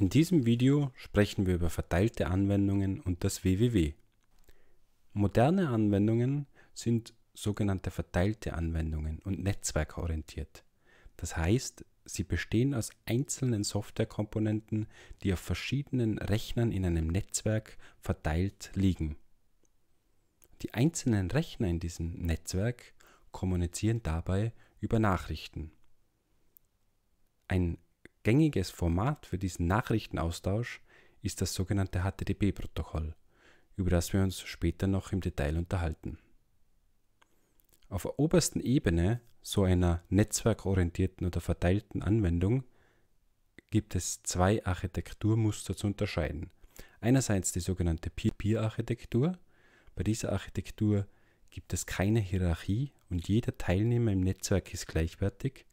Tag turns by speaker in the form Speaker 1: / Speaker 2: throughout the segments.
Speaker 1: In diesem Video sprechen wir über verteilte Anwendungen und das WWW. Moderne Anwendungen sind sogenannte verteilte Anwendungen und netzwerkorientiert. Das heißt, sie bestehen aus einzelnen Softwarekomponenten, die auf verschiedenen Rechnern in einem Netzwerk verteilt liegen. Die einzelnen Rechner in diesem Netzwerk kommunizieren dabei über Nachrichten. Ein Gängiges Format für diesen Nachrichtenaustausch ist das sogenannte HTTP-Protokoll, über das wir uns später noch im Detail unterhalten. Auf der obersten Ebene so einer netzwerkorientierten oder verteilten Anwendung gibt es zwei Architekturmuster zu unterscheiden. Einerseits die sogenannte Peer-Peer-Architektur. Bei dieser Architektur gibt es keine Hierarchie und jeder Teilnehmer im Netzwerk ist gleichwertig.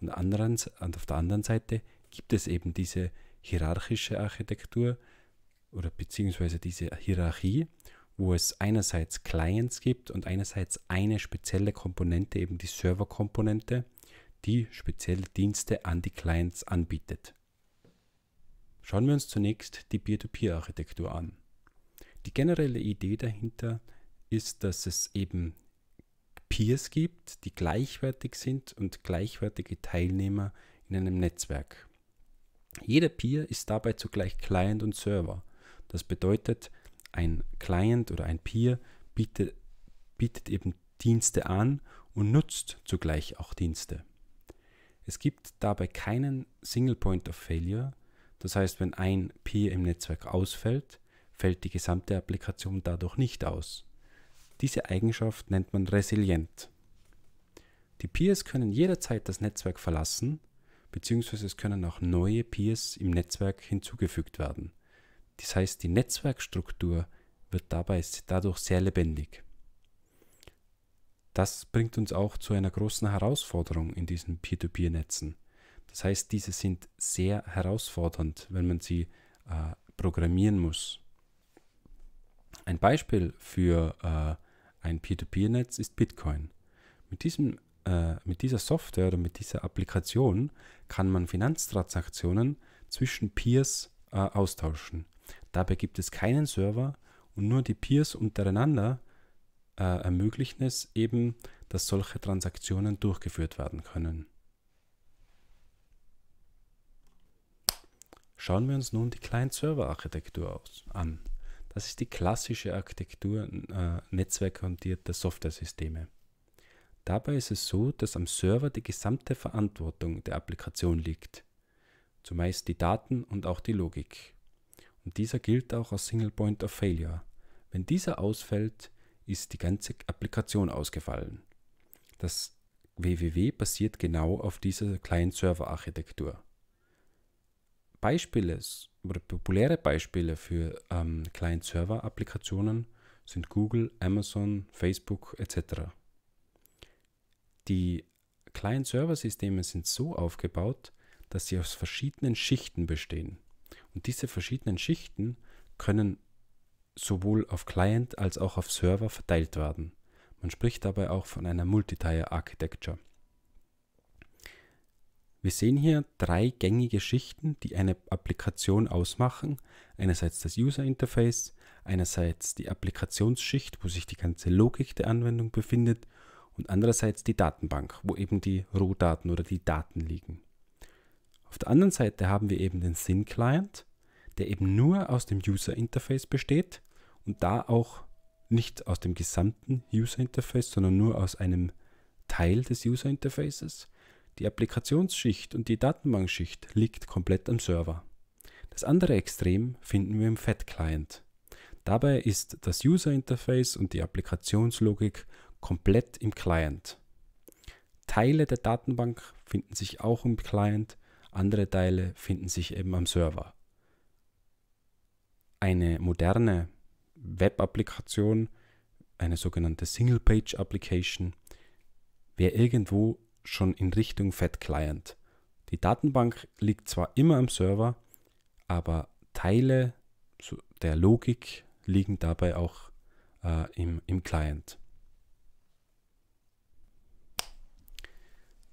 Speaker 1: Und auf der anderen Seite gibt es eben diese hierarchische Architektur oder beziehungsweise diese Hierarchie, wo es einerseits Clients gibt und einerseits eine spezielle Komponente, eben die Serverkomponente, die spezielle Dienste an die Clients anbietet. Schauen wir uns zunächst die Peer-to-Peer-Architektur an. Die generelle Idee dahinter ist, dass es eben Peers gibt, die gleichwertig sind und gleichwertige Teilnehmer in einem Netzwerk. Jeder Peer ist dabei zugleich Client und Server. Das bedeutet, ein Client oder ein Peer bietet, bietet eben Dienste an und nutzt zugleich auch Dienste. Es gibt dabei keinen Single Point of Failure, das heißt, wenn ein Peer im Netzwerk ausfällt, fällt die gesamte Applikation dadurch nicht aus. Diese Eigenschaft nennt man resilient. Die Peers können jederzeit das Netzwerk verlassen, beziehungsweise es können auch neue Peers im Netzwerk hinzugefügt werden. Das heißt, die Netzwerkstruktur wird dabei dadurch sehr lebendig. Das bringt uns auch zu einer großen Herausforderung in diesen Peer-to-Peer-Netzen. Das heißt, diese sind sehr herausfordernd, wenn man sie äh, programmieren muss. Ein Beispiel für äh, ein Peer-to-Peer-Netz ist Bitcoin. Mit diesem äh, mit dieser Software oder mit dieser Applikation kann man Finanztransaktionen zwischen Peers äh, austauschen. Dabei gibt es keinen Server und nur die Peers untereinander äh, ermöglichen es eben, dass solche Transaktionen durchgeführt werden können. Schauen wir uns nun die Client-Server-Architektur an. Das ist die klassische Architektur äh, netzwerkorientierter Software-Systeme. Dabei ist es so, dass am Server die gesamte Verantwortung der Applikation liegt, zumeist die Daten und auch die Logik. Und dieser gilt auch als Single Point of Failure. Wenn dieser ausfällt, ist die ganze Applikation ausgefallen. Das www basiert genau auf dieser Client-Server-Architektur. Beispiele oder populäre Beispiele für ähm, Client-Server-Applikationen sind Google, Amazon, Facebook etc. Die Client-Server-Systeme sind so aufgebaut, dass sie aus verschiedenen Schichten bestehen. Und diese verschiedenen Schichten können sowohl auf Client als auch auf Server verteilt werden. Man spricht dabei auch von einer Multitier Architecture. Wir sehen hier drei gängige Schichten, die eine Applikation ausmachen. Einerseits das User Interface, einerseits die Applikationsschicht, wo sich die ganze Logik der Anwendung befindet und andererseits die Datenbank, wo eben die Rohdaten oder die Daten liegen. Auf der anderen Seite haben wir eben den Syn-Client, der eben nur aus dem User-Interface besteht und da auch nicht aus dem gesamten User-Interface, sondern nur aus einem Teil des User-Interfaces. Die Applikationsschicht und die Datenbankschicht liegt komplett am Server. Das andere Extrem finden wir im Fat-Client. Dabei ist das User-Interface und die Applikationslogik komplett im Client. Teile der Datenbank finden sich auch im Client, andere Teile finden sich eben am Server. Eine moderne Web-Applikation, eine sogenannte Single-Page-Application, wäre irgendwo schon in Richtung Fat Client. Die Datenbank liegt zwar immer am Server, aber Teile der Logik liegen dabei auch äh, im, im Client.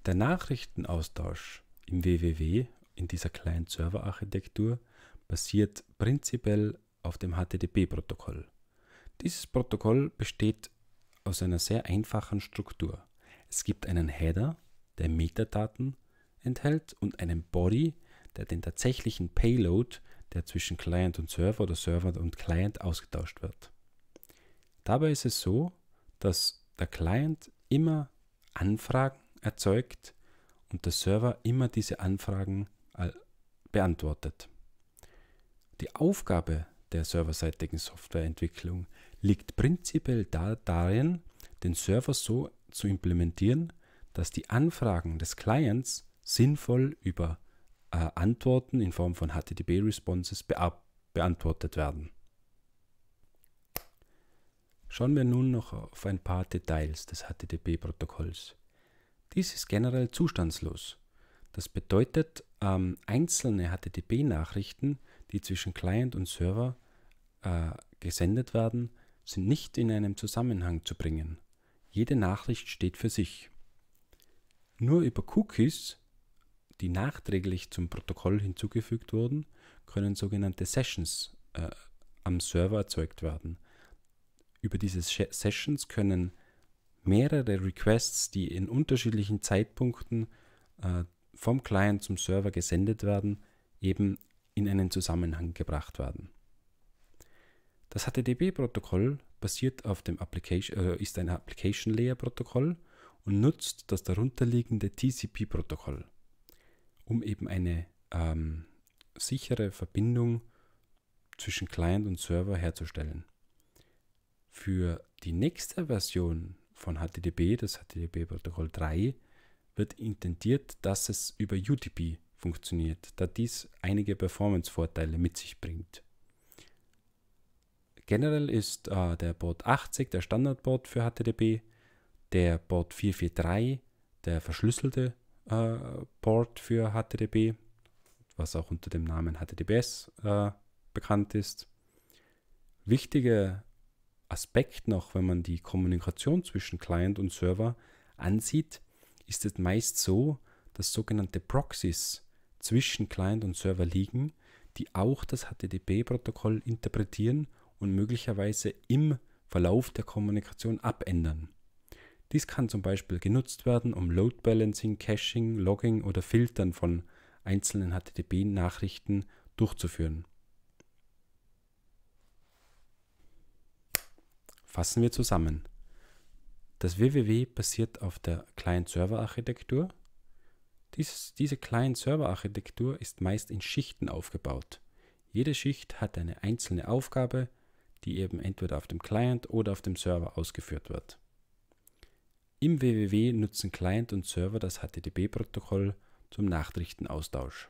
Speaker 1: Der Nachrichtenaustausch im WWW in dieser Client-Server-Architektur basiert prinzipiell auf dem HTTP-Protokoll. Dieses Protokoll besteht aus einer sehr einfachen Struktur. Es gibt einen Header, der Metadaten enthält und einen Body, der den tatsächlichen Payload, der zwischen Client und Server oder Server und Client ausgetauscht wird. Dabei ist es so, dass der Client immer Anfragen erzeugt und der Server immer diese Anfragen äh, beantwortet. Die Aufgabe der serverseitigen Softwareentwicklung liegt prinzipiell da, darin, den Server so zu implementieren, dass die Anfragen des Clients sinnvoll über äh, Antworten in Form von HTTP-Responses beantwortet werden. Schauen wir nun noch auf ein paar Details des HTTP-Protokolls. Dies ist generell zustandslos. Das bedeutet, ähm, einzelne HTTP-Nachrichten, die zwischen Client und Server äh, gesendet werden, sind nicht in einem Zusammenhang zu bringen. Jede Nachricht steht für sich. Nur über Cookies, die nachträglich zum Protokoll hinzugefügt wurden, können sogenannte Sessions äh, am Server erzeugt werden. Über diese Sessions können mehrere Requests, die in unterschiedlichen Zeitpunkten äh, vom Client zum Server gesendet werden, eben in einen Zusammenhang gebracht werden. Das HTTP-Protokoll basiert auf dem Application, äh, ist ein Application Layer Protokoll und nutzt das darunterliegende TCP-Protokoll, um eben eine ähm, sichere Verbindung zwischen Client und Server herzustellen. Für die nächste Version von HTTP, das HTTP-Protokoll 3, wird intendiert, dass es über UDP funktioniert, da dies einige Performance-Vorteile mit sich bringt. Generell ist äh, der Port 80 der Standardport für HTTP, der Port 443 der verschlüsselte äh, Port für HTTP, was auch unter dem Namen HTTPS äh, bekannt ist. Wichtige Aspekt noch, wenn man die Kommunikation zwischen Client und Server ansieht, ist es meist so, dass sogenannte Proxys zwischen Client und Server liegen, die auch das HTTP-Protokoll interpretieren und möglicherweise im Verlauf der Kommunikation abändern. Dies kann zum Beispiel genutzt werden, um Load Balancing, Caching, Logging oder Filtern von einzelnen HTTP-Nachrichten durchzuführen. Fassen wir zusammen. Das www basiert auf der Client-Server-Architektur. diese Client-Server-Architektur ist meist in Schichten aufgebaut. Jede Schicht hat eine einzelne Aufgabe, die eben entweder auf dem Client oder auf dem Server ausgeführt wird. Im www nutzen Client und Server das HTTP-Protokoll zum Nachrichtenaustausch.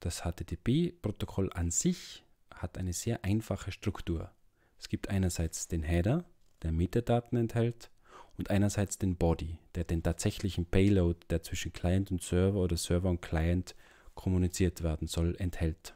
Speaker 1: Das HTTP-Protokoll an sich hat eine sehr einfache Struktur. Es gibt einerseits den Header, der Metadaten enthält, und einerseits den Body, der den tatsächlichen Payload, der zwischen Client und Server oder Server und Client kommuniziert werden soll, enthält.